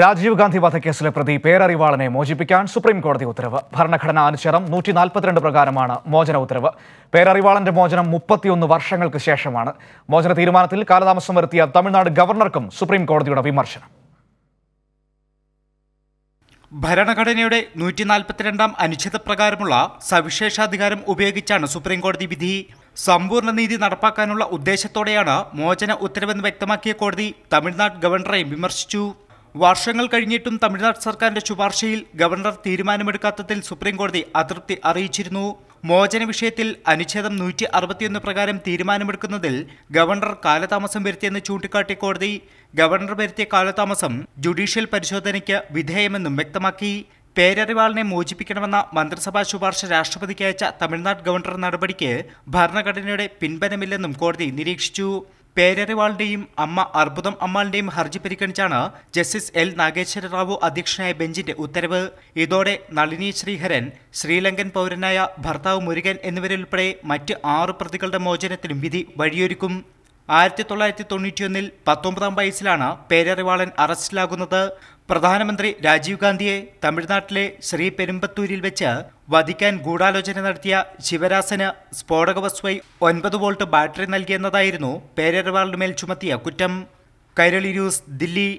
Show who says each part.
Speaker 1: രാജീവ് ഗാന്ധി വധക്കേസിലെ പ്രതി പേരറിവാളനെ മോചിപ്പിക്കാൻ സുപ്രീം കോടതി ഉത്തരവ് ഭരണഘടനാ അനുചരം നൂറ്റി നാൽപ്പത്തിരണ്ട് പ്രകാരമാണ് മോചന ഉത്തരവ് പേരറിവാളന്റെ മോചനം മുപ്പത്തിയൊന്ന് വർഷങ്ങൾക്ക് ശേഷമാണ് മോചന തീരുമാനത്തിൽ കാലതാമസം വരുത്തിയ തമിഴ്നാട് ഗവർണർക്കും സുപ്രീം കോടതിയുടെ വിമർശനം
Speaker 2: ഭരണഘടനയുടെ നൂറ്റി നാൽപ്പത്തിരണ്ടാം അനുച്ഛേദപ്രകാരമുള്ള സവിശേഷാധികാരം ഉപയോഗിച്ചാണ് സുപ്രീം കോടതി വിധി സമ്പൂർണ്ണ നീതി നടപ്പാക്കാനുള്ള ഉദ്ദേശത്തോടെയാണ് മോചന ഉത്തരവെന്ന് വ്യക്തമാക്കിയ കോടതി തമിഴ്നാട് ഗവർണറെയും വിമർശിച്ചു വർഷങ്ങൾ കഴിഞ്ഞിട്ടും തമിഴ്നാട് സർക്കാരിന്റെ ശുപാർശയിൽ ഗവർണർ തീരുമാനമെടുക്കാത്തതിൽ സുപ്രീംകോടതി അതൃപ്തി അറിയിച്ചിരുന്നു മോചന വിഷയത്തിൽ അനുച്ഛേദം നൂറ്റി അറുപത്തിയൊന്ന് പ്രകാരം തീരുമാനമെടുക്കുന്നതിൽ ഗവർണർ കാലതാമസം വരുത്തിയെന്ന് ചൂണ്ടിക്കാട്ടി കോടതി ഗവർണർ വരുത്തിയ കാലതാമസം ജുഡീഷ്യൽ പരിശോധനയ്ക്ക് വിധേയമെന്നും വ്യക്തമാക്കി പേരറിവാളിനെ മോചിപ്പിക്കണമെന്ന മന്ത്രിസഭാ ശുപാർശ രാഷ്ട്രപതിക്ക് അയച്ച തമിഴ്നാട് ഗവർണർ നടപടിക്ക് ഭരണഘടനയുടെ പിൻബലമില്ലെന്നും കോടതി നിരീക്ഷിച്ചു പേരറിവാളിന്റെയും അമ്മ അർബുദം അമ്മാളിന്റെയും ഹർജി പരിഗണിച്ചാണ് ജസ്റ്റിസ് എൽ നാഗേശ്വര റാവു അധ്യക്ഷനായ ബെഞ്ചിന്റെ ഉത്തരവ് ഇതോടെ നളിനി ശ്രീഹരൻ ശ്രീലങ്കൻ പൗരനായ ഭർത്താവ് മുരുകൻ എന്നിവരുൾപ്പെടെ മറ്റ് ആറ് പ്രതികളുടെ മോചനത്തിനും വിധി വഴിയൊരുക്കും ആയിരത്തി തൊള്ളായിരത്തി തൊണ്ണൂറ്റിയൊന്നിൽ പത്തൊമ്പതാം വയസ്സിലാണ് പേരറിവാളൻ അറസ്റ്റിലാകുന്നത് പ്രധാനമന്ത്രി രാജീവ് ഗാന്ധിയെ തമിഴ്നാട്ടിലെ ശ്രീ പെരുമ്പത്തൂരിൽ വെച്ച് വധിക്കാൻ ഗൂഢാലോചന നടത്തിയ ശിവരാസന് സ്ഫോടക വസ്തുവായി ഒൻപത് വോൾട്ട് ബാറ്ററി നൽകിയെന്നതായിരുന്നു മേൽ ചുമത്തിയ കുറ്റം കൈരളി ന്യൂസ് ദില്ലി